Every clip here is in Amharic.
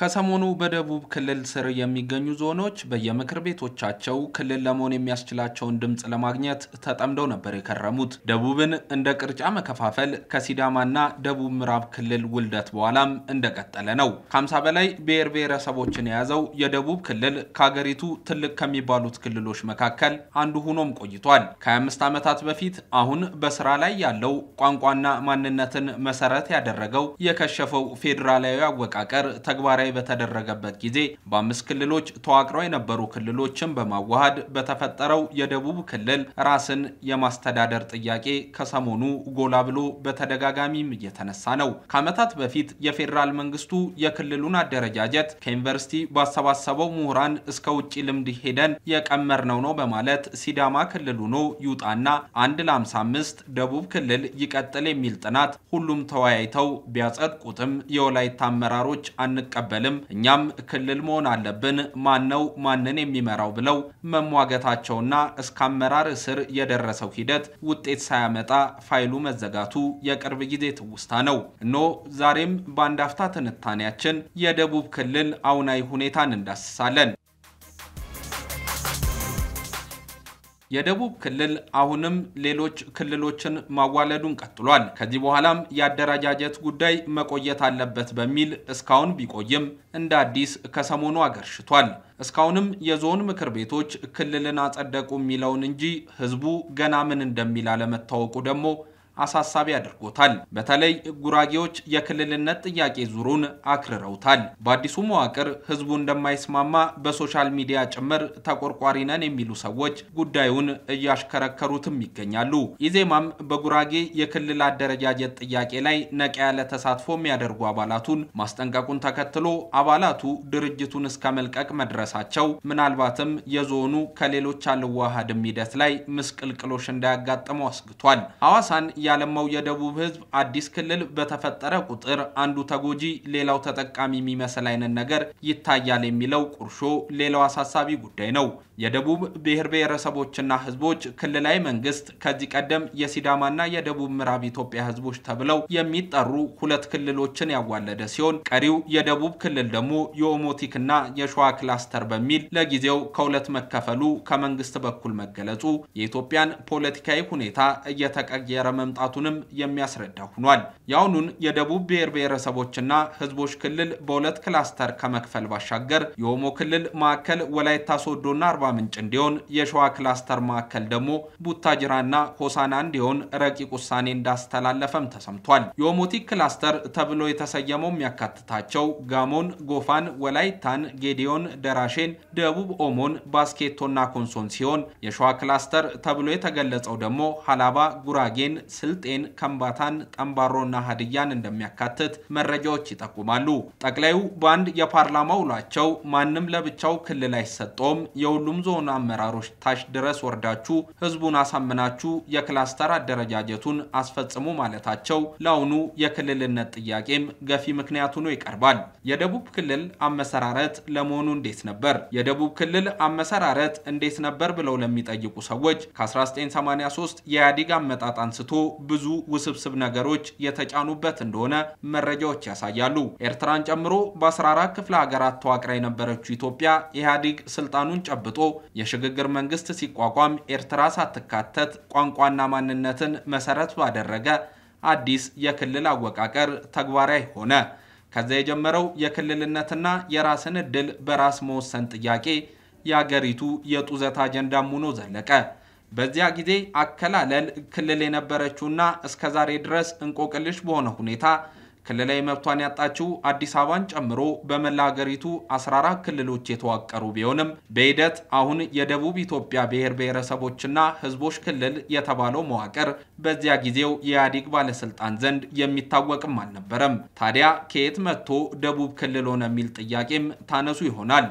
ከሰሞኑ በደቡብ ክልል ስር የሚገኙ ዞኖች በየምክር ቤቶቻቸው ክልል ለመሆን የሚያስችላቸውን ድምፅ ለማግኘት ተጠምደው ነበር የከረሙት። ደቡብን እንደ ቅርጫ መከፋፈል ከሲዳማና ደቡብ ምዕራብ ክልል ውልደት በኋላም እንደቀጠለ ነው። ከ50 በላይ ብሔር ብሔረሰቦችን የያዘው የደቡብ ክልል ከሀገሪቱ ትልቅ ከሚባሉት ክልሎች መካከል አንዱ ሆኖም ቆይቷል። ከ25 ዓመታት በፊት አሁን በስራ ላይ ያለው ቋንቋና ማንነትን መሰረት ያደረገው የከሸፈው ፌዴራላዊ አወቃቀር ተግባራዊ ላይ በተደረገበት ጊዜ በአምስት ክልሎች ተዋቅረው የነበሩ ክልሎችን በማዋሃድ በተፈጠረው የደቡብ ክልል ራስን የማስተዳደር ጥያቄ ከሰሞኑ ጎላ ብሎ በተደጋጋሚም እየተነሳ ነው። ከዓመታት በፊት የፌዴራል መንግስቱ የክልሉን አደረጃጀት ከዩኒቨርሲቲ ባሰባሰበው ምሁራን እስከ ውጭ ልምድ ሄደን የቀመርነው ነው በማለት ሲዳማ ክልል ሆኖ ይውጣና አንድ ለ55 ደቡብ ክልል ይቀጥል የሚል ጥናት ሁሉም ተወያይተው ቢያጸድቁትም የወላይታ አመራሮች አንቀበል ለመታገልም እኛም ክልል መሆን አለብን፣ ነው ማንን የሚመራው ብለው መሟገታቸውና እስከ አመራር እስር የደረሰው ሂደት ውጤት ሳያመጣ ፋይሉ መዘጋቱ የቅርብ ጊዜ ትውስታ ነው። እኖ ዛሬም በአንድ አፍታ ትንታኔያችን የደቡብ ክልል አሁናዊ ሁኔታን እንዳስሳለን። የደቡብ ክልል አሁንም ሌሎች ክልሎችን ማዋለዱን ቀጥሏል። ከዚህ በኋላም የአደረጃጀት ጉዳይ መቆየት አለበት በሚል እስካሁን ቢቆይም እንደ አዲስ ከሰሞኑ አገርሽቷል። እስካሁንም የዞን ምክር ቤቶች ክልልን አጸደቁ የሚለውን እንጂ ህዝቡ ገና ምን እንደሚል አለመታወቁ ደግሞ አሳሳቢ አድርጎታል። በተለይ ጉራጌዎች የክልልነት ጥያቄ ዙሩን አክርረውታል። በአዲሱ መዋቅር ህዝቡ እንደማይስማማ በሶሻል ሚዲያ ጭምር ተቆርቋሪ ነን የሚሉ ሰዎች ጉዳዩን እያሽከረከሩትም ይገኛሉ። ኢዜማም በጉራጌ የክልል አደረጃጀት ጥያቄ ላይ ነቃ ያለ ተሳትፎ የሚያደርጉ አባላቱን ማስጠንቀቁን ተከትሎ አባላቱ ድርጅቱን እስከ መልቀቅ መድረሳቸው ምናልባትም የዞኑ ከሌሎች አልዋሃድም ሂደት ላይ ምስቅልቅሎሽ እንዳያጋጥመው አስግቷል። ሐዋሳን ያለማው የደቡብ ህዝብ አዲስ ክልል በተፈጠረ ቁጥር አንዱ ተጎጂ ሌላው ተጠቃሚ የሚመስል አይነት ነገር ይታያል የሚለው ቁርሾ ሌላው አሳሳቢ ጉዳይ ነው። የደቡብ ብሔር ብሔረሰቦችና ህዝቦች ክልላዊ መንግስት ከዚህ ቀደም የሲዳማና የደቡብ ምዕራብ ኢትዮጵያ ህዝቦች ተብለው የሚጠሩ ሁለት ክልሎችን ያዋለደ ሲሆን ቀሪው የደቡብ ክልል ደግሞ የኦሞቲክና የሸዋ ክላስተር በሚል ለጊዜው ከሁለት መከፈሉ ከመንግስት በኩል መገለጹ የኢትዮጵያን ፖለቲካዊ ሁኔታ እየተቀየረ መምጣቱንም የሚያስረዳ ሆኗል። የአሁኑን የደቡብ ብሔር ብሔረሰቦችና ህዝቦች ክልል በሁለት ክላስተር ከመክፈል ባሻገር የኦሞ ክልል ማዕከል ወላይታ ሶዶና አርባ ምንጭ እንዲሆን፣ የሸዋ ክላስተር ማዕከል ደግሞ ቡታጅራና ሆሳና እንዲሆን ረቂቅ ውሳኔ እንዳስተላለፈም ተሰምቷል። የኦሞቲክ ክላስተር ተብሎ የተሰየመው የሚያካትታቸው ጋሞን፣ ጎፋን፣ ወላይታን፣ ጌዲዮን፣ ደራሼን፣ ደቡብ ኦሞን፣ ባስኬቶና ኮንሶን ሲሆን የሸዋ ክላስተር ተብሎ የተገለጸው ደግሞ ሀላባ፣ ጉራጌን፣ ስልጤን፣ ከምባታን፣ ጠንባሮና ሀድያን እንደሚያካትት መረጃዎች ይጠቁማሉ። ጠቅላዩ በአንድ የፓርላማ ውሏቸው ማንም ለብቻው ክልል አይሰጠውም፣ የሁሉም ሁሉም ዞን አመራሮች ታች ድረስ ወርዳችሁ ህዝቡን አሳምናችሁ የክላስተር አደረጃጀቱን አስፈጽሙ ማለታቸው ለአሁኑ የክልልነት ጥያቄም ገፊ ምክንያት ሆኖ ይቀርባል። የደቡብ ክልል አመሰራረት ለመሆኑ እንዴት ነበር? የደቡብ ክልል አመሰራረት እንዴት ነበር ብለው ለሚጠይቁ ሰዎች ከ1983 የኢህአዴግ አመጣጥ አንስቶ ብዙ ውስብስብ ነገሮች የተጫኑበት እንደሆነ መረጃዎች ያሳያሉ። ኤርትራን ጨምሮ በ14 ክፍለ ሀገራት ተዋቅራ የነበረችው ኢትዮጵያ ኢህአዴግ ስልጣኑን ጨብጦ የሽግግር መንግስት ሲቋቋም ኤርትራ ሳትካተት ቋንቋና ማንነትን መሰረት ባደረገ አዲስ የክልል አወቃቀር ተግባራዊ ሆነ። ከዚያ የጀመረው የክልልነትና የራስን ዕድል በራስ መወሰን ጥያቄ የአገሪቱ የጡዘት አጀንዳም ሆኖ ዘለቀ። በዚያ ጊዜ አከላለል ክልል የነበረችውና እስከ ዛሬ ድረስ እንቆቅልሽ በሆነ ሁኔታ ክልላዊ መብቷን ያጣችው አዲስ አበባን ጨምሮ በመላ ሀገሪቱ 14 ክልሎች የተዋቀሩ ቢሆንም በሂደት አሁን የደቡብ ኢትዮጵያ ብሔር ብሔረሰቦችና ሕዝቦች ክልል የተባለው መዋቅር በዚያ ጊዜው የኢህአዴግ ባለስልጣን ዘንድ የሚታወቅም አልነበረም። ታዲያ ከየት መጥቶ ደቡብ ክልል ሆነ የሚል ጥያቄም ታነሱ ይሆናል።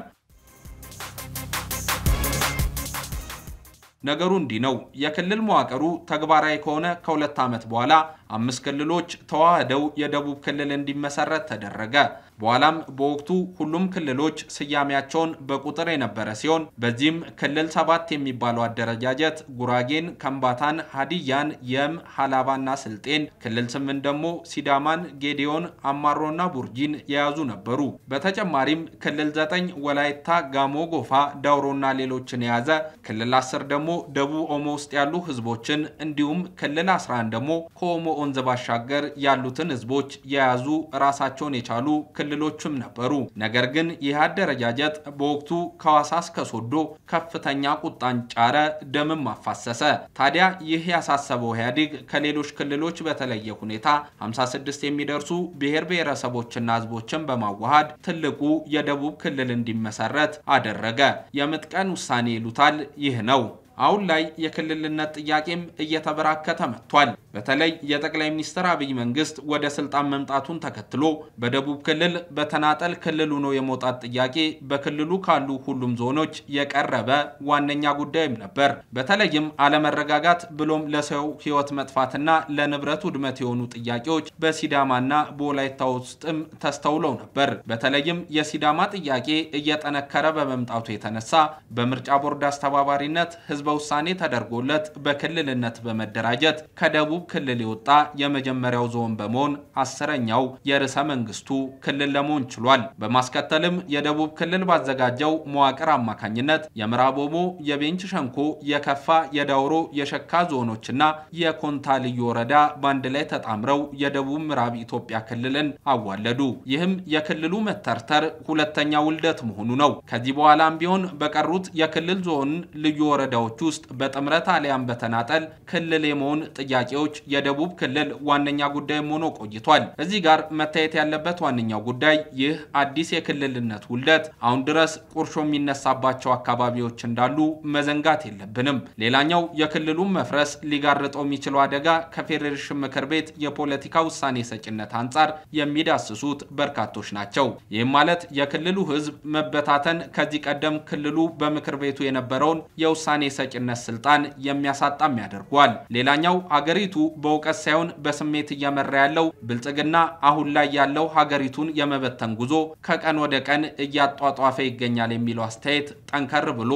ነገሩ እንዲህ ነው። የክልል መዋቅሩ ተግባራዊ ከሆነ ከሁለት ዓመት በኋላ አምስት ክልሎች ተዋህደው የደቡብ ክልል እንዲመሰረት ተደረገ። በኋላም በወቅቱ ሁሉም ክልሎች ስያሜያቸውን በቁጥር የነበረ ሲሆን በዚህም ክልል ሰባት የሚባለው አደረጃጀት ጉራጌን፣ ከምባታን፣ ሀዲያን፣ የም፣ ሀላባና ስልጤን፣ ክልል ስምንት ደግሞ ሲዳማን፣ ጌዲዮን፣ አማሮና ቡርጂን የያዙ ነበሩ። በተጨማሪም ክልል ዘጠኝ ወላይታ፣ ጋሞ፣ ጎፋ፣ ዳውሮና ሌሎችን የያዘ፣ ክልል አስር ደግሞ ደቡብ ኦሞ ውስጥ ያሉ ህዝቦችን እንዲሁም ክልል 11 ደግሞ ከኦሞ ወንዝ ባሻገር ያሉትን ህዝቦች የያዙ ራሳቸውን የቻሉ ክልሎችም ነበሩ። ነገር ግን ይህ አደረጃጀት በወቅቱ ከሐዋሳ እስከ ሶዶ ከፍተኛ ቁጣን ጫረ፣ ደምም አፋሰሰ። ታዲያ ይህ ያሳሰበው ኢህአዴግ ከሌሎች ክልሎች በተለየ ሁኔታ 56 የሚደርሱ ብሔር ብሔረሰቦችና ህዝቦችን በማዋሃድ ትልቁ የደቡብ ክልል እንዲመሰረት አደረገ። የምጥቀን ውሳኔ ይሉታል። ይህ ነው። አሁን ላይ የክልልነት ጥያቄም እየተበራከተ መጥቷል። በተለይ የጠቅላይ ሚኒስትር አብይ መንግስት ወደ ስልጣን መምጣቱን ተከትሎ በደቡብ ክልል በተናጠል ክልል ሆኖ የመውጣት ጥያቄ በክልሉ ካሉ ሁሉም ዞኖች የቀረበ ዋነኛ ጉዳይም ነበር። በተለይም አለመረጋጋት ብሎም ለሰው ህይወት መጥፋትና ለንብረት ውድመት የሆኑ ጥያቄዎች በሲዳማና በወላይታ ውስጥም ተስተውለው ነበር። በተለይም የሲዳማ ጥያቄ እየጠነከረ በመምጣቱ የተነሳ በምርጫ ቦርድ አስተባባሪነት ህዝብ ህዝበ ውሳኔ ተደርጎለት በክልልነት በመደራጀት ከደቡብ ክልል የወጣ የመጀመሪያው ዞን በመሆን አስረኛው የርዕሰ መንግስቱ ክልል ለመሆን ችሏል። በማስከተልም የደቡብ ክልል ባዘጋጀው መዋቅር አማካኝነት የምዕራብ ኦሞ፣ የቤንች ሸንኮ፣ የከፋ፣ የዳውሮ፣ የሸካ ዞኖችና የኮንታ ልዩ ወረዳ በአንድ ላይ ተጣምረው የደቡብ ምዕራብ ኢትዮጵያ ክልልን አዋለዱ። ይህም የክልሉ መተርተር ሁለተኛ ውልደት መሆኑ ነው። ከዚህ በኋላም ቢሆን በቀሩት የክልል ዞን ልዩ ወረዳዎች ክልሎች ውስጥ በጥምረት አሊያም በተናጠል ክልል የመሆን ጥያቄዎች የደቡብ ክልል ዋነኛ ጉዳይም ሆኖ ቆይቷል። እዚህ ጋር መታየት ያለበት ዋነኛው ጉዳይ ይህ አዲስ የክልልነት ውልደት አሁን ድረስ ቁርሾ የሚነሳባቸው አካባቢዎች እንዳሉ መዘንጋት የለብንም። ሌላኛው የክልሉን መፍረስ ሊጋርጠው የሚችለው አደጋ ከፌዴሬሽን ምክር ቤት የፖለቲካ ውሳኔ ሰጭነት አንጻር የሚዳስሱት በርካቶች ናቸው። ይህም ማለት የክልሉ ሕዝብ መበታተን ከዚህ ቀደም ክልሉ በምክር ቤቱ የነበረውን የውሳኔ ሰ ተጠቂነት ስልጣን የሚያሳጣም ያደርጓል። ሌላኛው ሀገሪቱ በእውቀት ሳይሆን በስሜት እየመራ ያለው ብልጽግና አሁን ላይ ያለው ሀገሪቱን የመበተን ጉዞ ከቀን ወደ ቀን እያጧጧፈ ይገኛል የሚለው አስተያየት ጠንከር ብሎ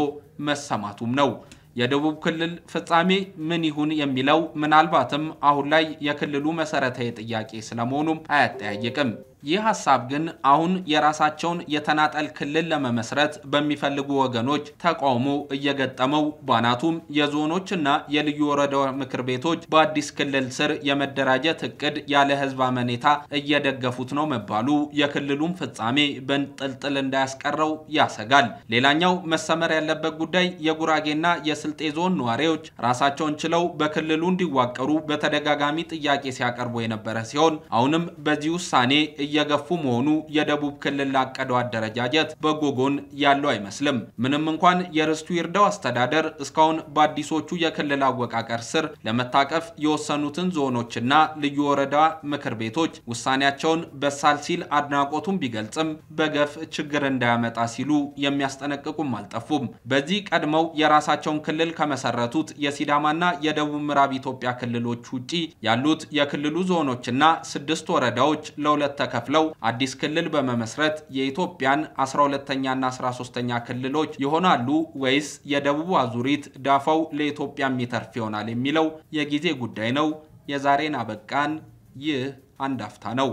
መሰማቱም ነው። የደቡብ ክልል ፍጻሜ ምን ይሁን የሚለው ምናልባትም አሁን ላይ የክልሉ መሰረታዊ ጥያቄ ስለመሆኑም አያጠያይቅም። ይህ ሀሳብ ግን አሁን የራሳቸውን የተናጠል ክልል ለመመስረት በሚፈልጉ ወገኖች ተቃውሞ እየገጠመው ባናቱም የዞኖችና የልዩ ወረዳ ምክር ቤቶች በአዲስ ክልል ስር የመደራጀት እቅድ ያለ ሕዝብ አመኔታ እየደገፉት ነው መባሉ የክልሉን ፍጻሜ በንጥልጥል እንዳያስቀረው ያሰጋል። ሌላኛው መሰመር ያለበት ጉዳይ የጉራጌና የስልጤ ዞን ነዋሪዎች ራሳቸውን ችለው በክልሉ እንዲዋቀሩ በተደጋጋሚ ጥያቄ ሲያቀርቡ የነበረ ሲሆን አሁንም በዚህ ውሳኔ እየገፉ መሆኑ የደቡብ ክልል ላቀደው አደረጃጀት በጎ ጎን ያለው አይመስልም። ምንም እንኳን የርስቱ ይርዳው አስተዳደር እስካሁን በአዲሶቹ የክልል አወቃቀር ስር ለመታቀፍ የወሰኑትን ዞኖችና ልዩ ወረዳ ምክር ቤቶች ውሳኔያቸውን በሳል ሲል አድናቆቱን ቢገልጽም በገፍ ችግር እንዳያመጣ ሲሉ የሚያስጠነቅቁም አልጠፉም። በዚህ ቀድመው የራሳቸውን ክልል ከመሰረቱት የሲዳማና የደቡብ ምዕራብ ኢትዮጵያ ክልሎች ውጪ ያሉት የክልሉ ዞኖችና ስድስት ወረዳዎች ለሁለት ተከፍ ከፍለው አዲስ ክልል በመመስረት የኢትዮጵያን 12ተኛና 13ተኛ ክልሎች ይሆናሉ ወይስ የደቡብ አዙሪት ዳፋው ለኢትዮጵያ የሚተርፍ ይሆናል የሚለው የጊዜ ጉዳይ ነው። የዛሬን አበቃን። ይህ አንድ አፍታ ነው።